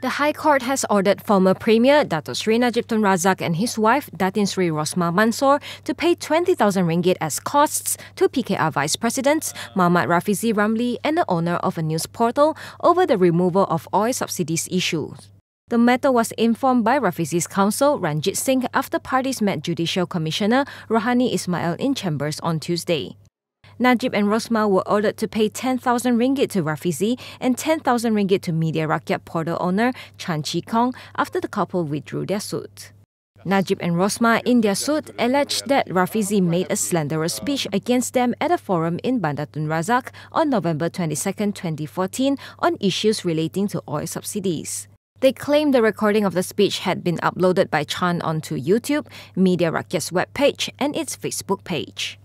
The High Court has ordered former Premier Dato Sri Najib Tun Razak and his wife Datin Sri Rosma Mansor to pay 20,000 ringgit as costs to PKR Vice Presidents Mahmud Rafizi Ramli and the owner of a news portal over the removal of oil subsidies issues. The matter was informed by Rafizi's counsel Ranjit Singh after parties met Judicial Commissioner Rohani Ismail in chambers on Tuesday. Najib and Rosma were ordered to pay 10,000 ringgit to Rafizi and 10,000 ringgit to Media Rakyat portal owner Chan Chi Kong after the couple withdrew their suit. Najib and Rosma, in their suit, alleged that Rafizi made a slanderous speech against them at a forum in Bandar Tun Razak on November 22, 2014, on issues relating to oil subsidies. They claimed the recording of the speech had been uploaded by Chan onto YouTube, Media Rakyat's webpage, and its Facebook page.